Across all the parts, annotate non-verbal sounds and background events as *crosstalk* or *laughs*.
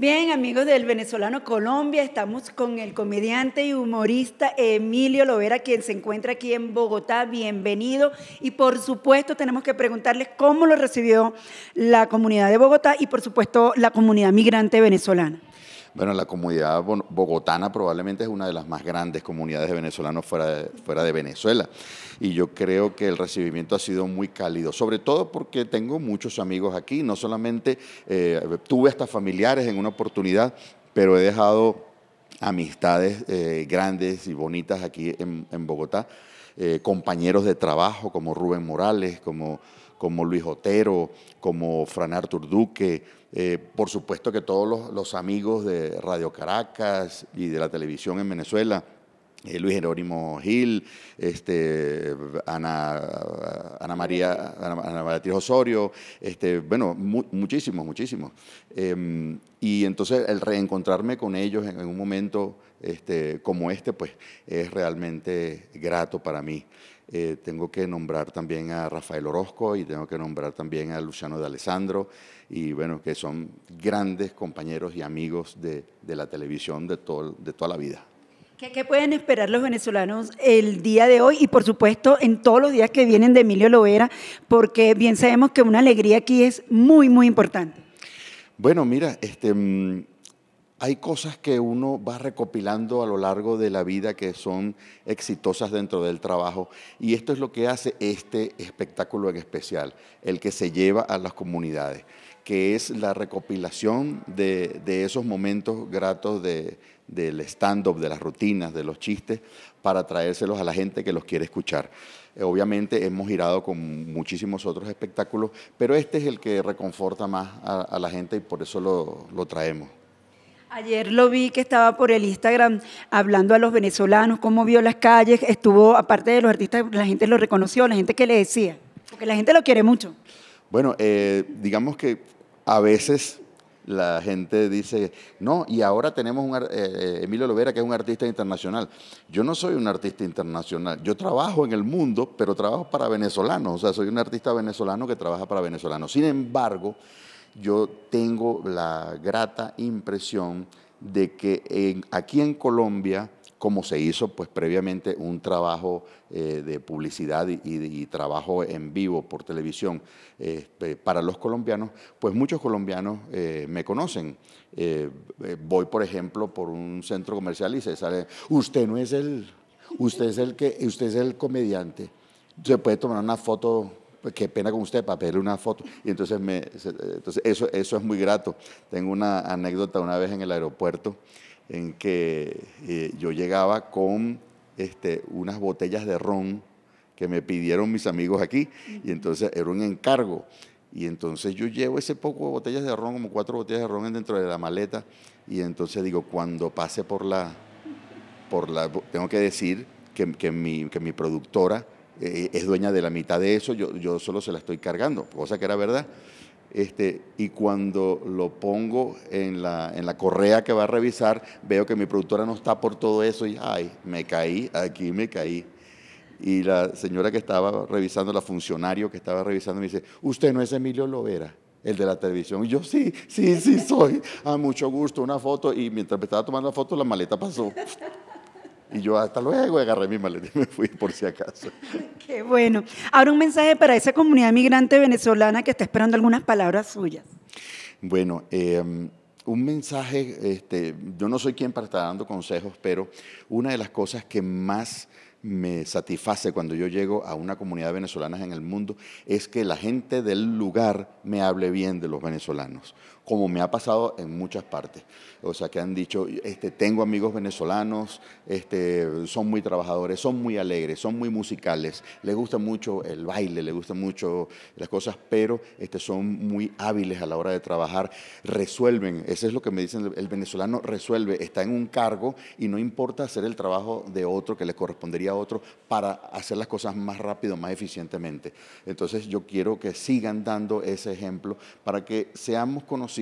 Bien, amigos del venezolano Colombia, estamos con el comediante y humorista Emilio Lovera, quien se encuentra aquí en Bogotá. Bienvenido. Y por supuesto tenemos que preguntarles cómo lo recibió la comunidad de Bogotá y por supuesto la comunidad migrante venezolana. Bueno, la comunidad bogotana probablemente es una de las más grandes comunidades de venezolanos fuera de, Venezuela. Y yo creo que el recibimiento ha sido muy cálido, sobre todo porque tengo muchos amigos aquí. No solamente eh, tuve hasta familiares en una oportunidad, pero he dejado amistades eh, grandes y bonitas aquí en, en Bogotá eh, compañeros de trabajo como Rubén Morales, como, como Luis Otero, como Fran Artur Duque, eh, por supuesto que todos los, los amigos de Radio Caracas y de la televisión en Venezuela eh, Luis Jerónimo Gil, este, Ana, María, Ana, María Osorio, este, bueno, muchísimos, muchísimos. Em, y entonces el reencontrarme con ellos en, un momento este, como este, pues es realmente grato para mí. Eh, tengo que nombrar también a Rafael Orozco y tengo que nombrar también a Luciano de Alessandro, y bueno, que son grandes compañeros y amigos de, la televisión de toda la vida. ¿Qué, pueden esperar los venezolanos el día de hoy y por supuesto en todos los días que vienen de Emilio Lovera? Porque bien sabemos que una alegría aquí es muy, muy importante. Bueno, mira, este, mm, hay cosas que uno va recopilando a lo largo de la vida que son exitosas dentro del trabajo y esto es lo que hace este espectáculo en especial, el que se lleva a las comunidades, que es la recopilación de, esos momentos gratos del stand-up, de las rutinas, de los chistes, para traérselos a la gente que los quiere escuchar. Eh, obviamente hemos girado con muchísimos otros espectáculos, pero este es el que reconforta más a, la gente y por eso lo, lo traemos. Ayer lo vi que estaba por el Instagram hablando a los venezolanos, cómo vio las calles, estuvo, aparte de los artistas, la gente lo reconoció, la gente que le decía, porque la gente lo quiere mucho. Bueno, eh, digamos que a veces la gente dice, no, y ahora tenemos un, eh, eh, Emilio Lovera, que es un artista internacional. Yo no soy un artista internacional, yo trabajo en el mundo, pero trabajo para venezolanos, o sea, soy un artista venezolano que trabaja para venezolanos. Sin embargo, yo tengo la grata impresión de que aquí en Colombia, como se hizo pues previamente un trabajo eh, de publicidad y, trabajo en vivo por televisión este, para los colombianos, pues muchos colombianos eh, me conocen. Eh, voy, por ejemplo, por un centro comercial y se sale, usted no es el, usted es el que, usted es el comediante. Se puede tomar una foto pues, qué pena con usted para pedirle una foto. Y entonces, me, entonces eso, eso es muy grato. Tengo una anécdota una vez en el aeropuerto en que eh, yo llegaba con este, unas botellas de ron que me pidieron mis amigos aquí, y entonces era un encargo. Y entonces yo llevo ese poco de botellas de ron, como cuatro botellas de ron dentro de la maleta, y entonces digo, cuando pase por la, por la tengo que decir que, que mi, que mi productora eh, es dueña de la mitad de eso, yo, solo se la estoy cargando, cosa que era verdad. Este, y cuando lo pongo en la, en la correa que va a revisar, veo que mi productora no está por todo eso y, ay, me caí, aquí me caí. Y la señora que estaba revisando, la funcionario que estaba revisando, me dice, usted no es Emilio Lovera el de la televisión. Y yo, sí, sí, sí soy. A mucho gusto, una foto. Y mientras me estaba tomando la foto, la maleta pasó. Y yo hasta luego agarré mi maleta y me fui por si acaso. *laughs* Qué bueno. Ahora un mensaje para esa comunidad migrante venezolana que está esperando algunas palabras suyas. Bueno, em, un mensaje, este, yo no soy quien para estar dando consejos, pero una de las cosas que más me satisface cuando yo llego a una comunidad venezolana en el mundo es que la gente del lugar me hable bien de los venezolanos como me ha pasado en muchas partes. O sea, que han dicho, este, tengo amigos venezolanos, este, son muy trabajadores, son muy alegres, son muy musicales, les gusta mucho el baile, les gusta mucho las cosas, pero este, son muy hábiles a la hora de trabajar, resuelven, eso es lo que me dicen, el venezolano resuelve, está en un cargo y no importa hacer el trabajo de otro que le correspondería a otro para hacer las cosas más rápido, más eficientemente. Entonces yo quiero que sigan dando ese ejemplo para que seamos conocidos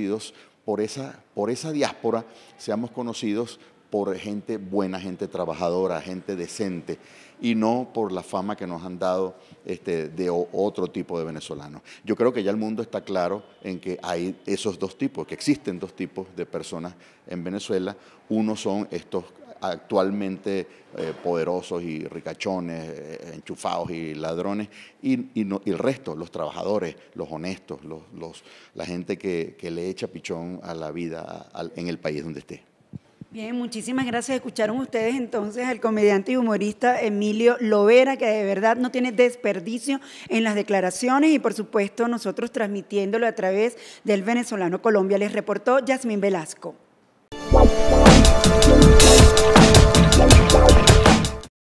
por esa, por esa diáspora, seamos conocidos por gente buena, gente trabajadora, gente decente, y no por la fama que nos han dado este, de otro tipo de venezolanos. Yo creo que ya el mundo está claro en que hay esos dos tipos, que existen dos tipos de personas en Venezuela. Uno son estos actualmente eh, poderosos y ricachones, eh, enchufados y ladrones, y, el resto, los trabajadores, los honestos, los, la gente que, le echa pichón a la vida en el país donde esté. Bien, muchísimas gracias. Escucharon ustedes entonces al comediante y humorista Emilio Lovera, que de verdad no tiene desperdicio en las declaraciones y por supuesto nosotros transmitiéndolo a través del venezolano Colombia. Les reportó Yasmín Velasco.